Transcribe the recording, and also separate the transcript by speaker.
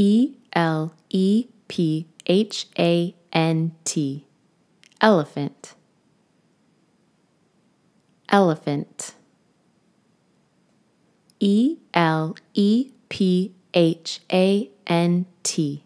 Speaker 1: E L E P H A N T. Elephant. Elephant. E L E P H A
Speaker 2: N T.